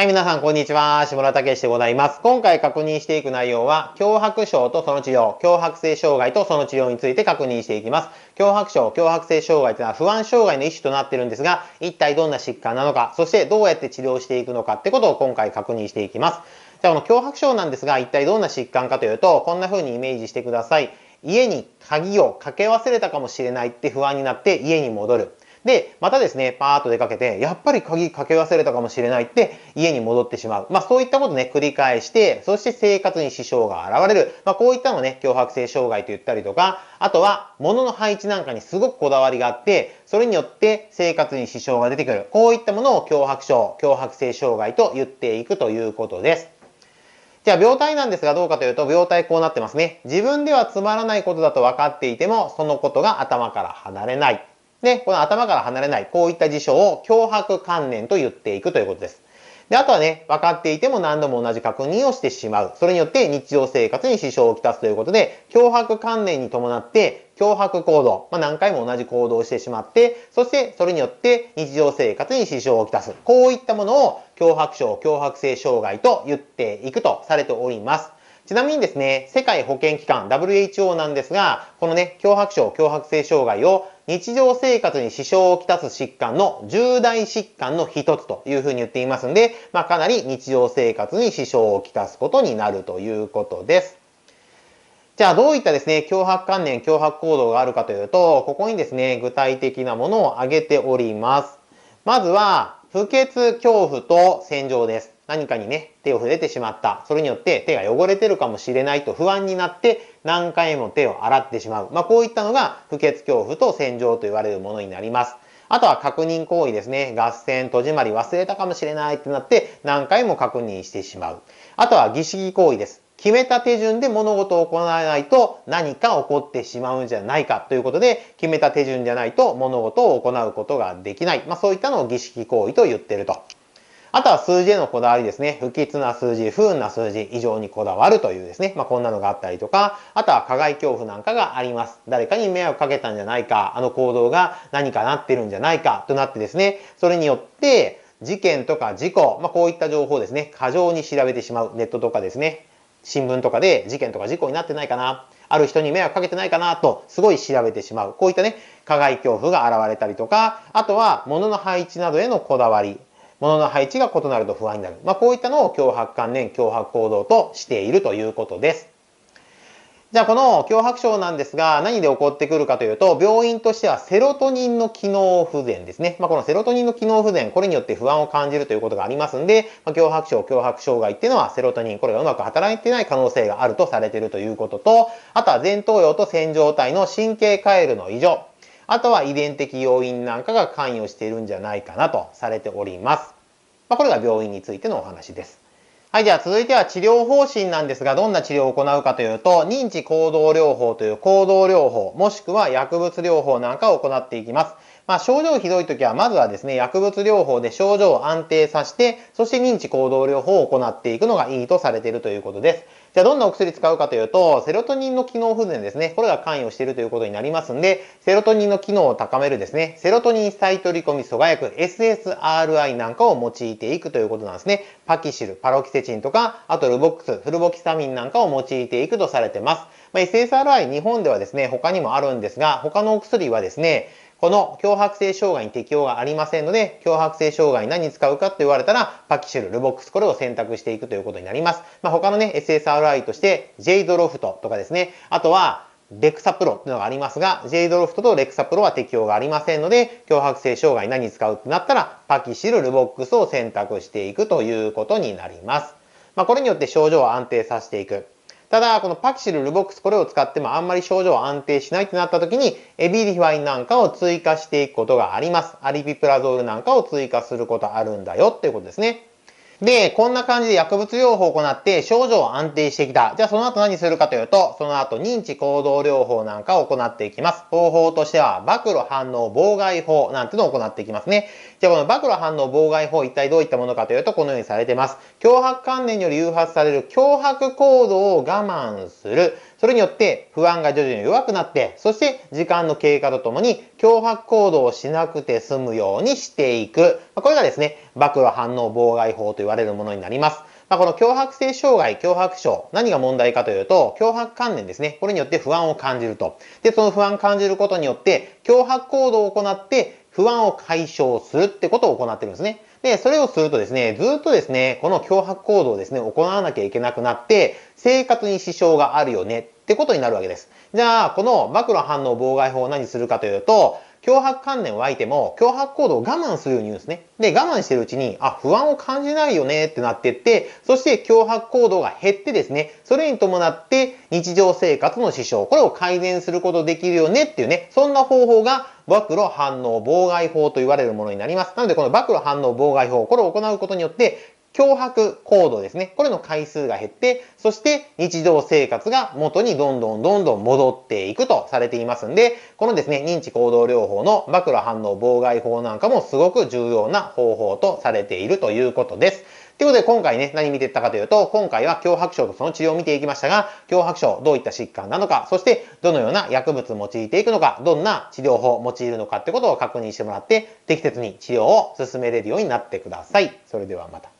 はい、皆さん、こんにちは。下村武史でございます。今回確認していく内容は、脅迫症とその治療、脅迫性障害とその治療について確認していきます。脅迫症、脅迫性障害というのは不安障害の一種となっているんですが、一体どんな疾患なのか、そしてどうやって治療していくのかってことを今回確認していきます。じゃあ、この脅迫症なんですが、一体どんな疾患かというと、こんな風にイメージしてください。家に鍵をかけ忘れたかもしれないって不安になって家に戻る。で、またですね、パーッと出かけて、やっぱり鍵かけ忘れたかもしれないって、家に戻ってしまう。まあ、そういったことね、繰り返して、そして生活に支障が現れる。まあ、こういったのね、脅迫性障害と言ったりとか、あとは、物の配置なんかにすごくこだわりがあって、それによって生活に支障が出てくる。こういったものを脅迫症、脅迫性障害と言っていくということです。じゃあ病態なんですがどうかというと病態こうなってますね。自分ではつまらないことだと分かっていてもそのことが頭から離れない。ね、この頭から離れない、こういった事象を脅迫観念と言っていくということです。で、あとはね、分かっていても何度も同じ確認をしてしまう。それによって日常生活に支障をきたすということで、脅迫観念に伴って、脅迫行動、まあ、何回も同じ行動をしてしまって、そしてそれによって日常生活に支障をきたす。こういったものを脅迫症、脅迫性障害と言っていくとされております。ちなみにですね、世界保健機関 WHO なんですが、このね、脅迫症、脅迫性障害を日常生活に支障をきたす疾患の重大疾患の一つというふうに言っていますので、まあ、かなり日常生活に支障をきたすことになるということです。じゃあどういったですね、脅迫観念、脅迫行動があるかというと、ここにですね、具体的なものを挙げております。まずは、不潔恐怖と戦場です。何かにね、手を触れてしまった。それによって手が汚れてるかもしれないと不安になって何回も手を洗ってしまう。まあ、こういったのが不潔恐怖と洗浄と言われるものになります。あとは確認行為ですね。合戦、戸締まり忘れたかもしれないってなって何回も確認してしまう。あとは儀式行為です。決めた手順で物事を行わないと何か起こってしまうんじゃないかということで、決めた手順じゃないと物事を行うことができない。まあそういったのを儀式行為と言ってると。あとは数字へのこだわりですね。不吉な数字、不運な数字、異常にこだわるというですね。まあ、こんなのがあったりとか、あとは加害恐怖なんかがあります。誰かに迷惑かけたんじゃないか、あの行動が何かなってるんじゃないかとなってですね、それによって、事件とか事故、まあ、こういった情報をですね、過剰に調べてしまう。ネットとかですね、新聞とかで事件とか事故になってないかな、ある人に迷惑かけてないかなと、すごい調べてしまう。こういったね、加害恐怖が現れたりとか、あとは物の配置などへのこだわり。物の配置が異なると不安になる。まあ、こういったのを脅迫観念、脅迫行動としているということです。じゃあこの脅迫症なんですが何で起こってくるかというと病院としてはセロトニンの機能不全ですね。まあ、このセロトニンの機能不全これによって不安を感じるということがありますんで、まあ、脅迫症脅迫障害っていうのはセロトニンこれがうまく働いてない可能性があるとされているということとあとは前頭葉と線状体の神経回路の異常あとは遺伝的要因なんかが関与しているんじゃないかなとされております。まあ、これが病院についてのお話です。はい、じゃあ続いては治療方針なんですが、どんな治療を行うかというと、認知行動療法という行動療法、もしくは薬物療法なんかを行っていきます。まあ、症状ひどい時は、まずはですね、薬物療法で症状を安定させて、そして認知行動療法を行っていくのがいいとされているということです。じゃあ、どんなお薬使うかというと、セロトニンの機能不全ですね。これが関与しているということになりますんで、セロトニンの機能を高めるですね、セロトニン再取り込み阻害薬 SSRI なんかを用いていくということなんですね。パキシル、パロキセチンとか、あとルボックス、フルボキサミンなんかを用いていくとされてます。まあ、SSRI 日本ではですね、他にもあるんですが、他のお薬はですね、この強迫性障害に適用がありませんので、強迫性障害に何に使うかと言われたら、パキシル、ルボックス、これを選択していくということになります。まあ、他のね、SSRI として、J ドロフトとかですね、あとは、レクサプロっていうのがありますが、J ドロフトとレクサプロは適用がありませんので、強迫性障害に何に使うってなったら、パキシル、ルボックスを選択していくということになります。まあ、これによって症状を安定させていく。ただ、このパキシル、ルボックス、これを使ってもあんまり症状は安定しないってなった時に、エビリファインなんかを追加していくことがあります。アリピプラゾールなんかを追加することあるんだよっていうことですね。で、こんな感じで薬物療法を行って症状を安定してきた。じゃあその後何するかというと、その後認知行動療法なんかを行っていきます。方法としては、暴露反応妨害法なんてのを行っていきますね。じゃあこの暴露反応妨害法一体どういったものかというと、このようにされてます。脅迫観念により誘発される脅迫行動を我慢する。それによって不安が徐々に弱くなって、そして時間の経過とともに脅迫行動をしなくて済むようにしていく。これがですね、暴露反応妨害法と言われるものになります。まあ、この脅迫性障害、脅迫症、何が問題かというと、脅迫観念ですね。これによって不安を感じると。で、その不安を感じることによって、脅迫行動を行って、不安を解消するってことを行ってるんですね。で、それをするとですね、ずっとですね、この脅迫行動をですね、行わなきゃいけなくなって、生活に支障があるよねってことになるわけです。じゃあ、このマクロ反応妨害法を何するかというと、脅迫観念湧いても、脅迫行動を我慢するように言うんですね。で、我慢してるうちに、あ、不安を感じないよねってなってって、そして脅迫行動が減ってですね、それに伴って日常生活の支障、これを改善することできるよねっていうね、そんな方法が暴露反応妨害法と言われるものになります。なので、この暴露反応妨害法、これを行うことによって、脅迫行動ですね。これの回数が減って、そして日常生活が元にどんどんどんどん戻っていくとされていますんで、このですね、認知行動療法の暴露反応妨害法なんかもすごく重要な方法とされているということです。ということで今回ね、何見ていったかというと、今回は脅迫症とその治療を見ていきましたが、脅迫症どういった疾患なのか、そしてどのような薬物を用いていくのか、どんな治療法を用いるのかってことを確認してもらって、適切に治療を進めれるようになってください。それではまた。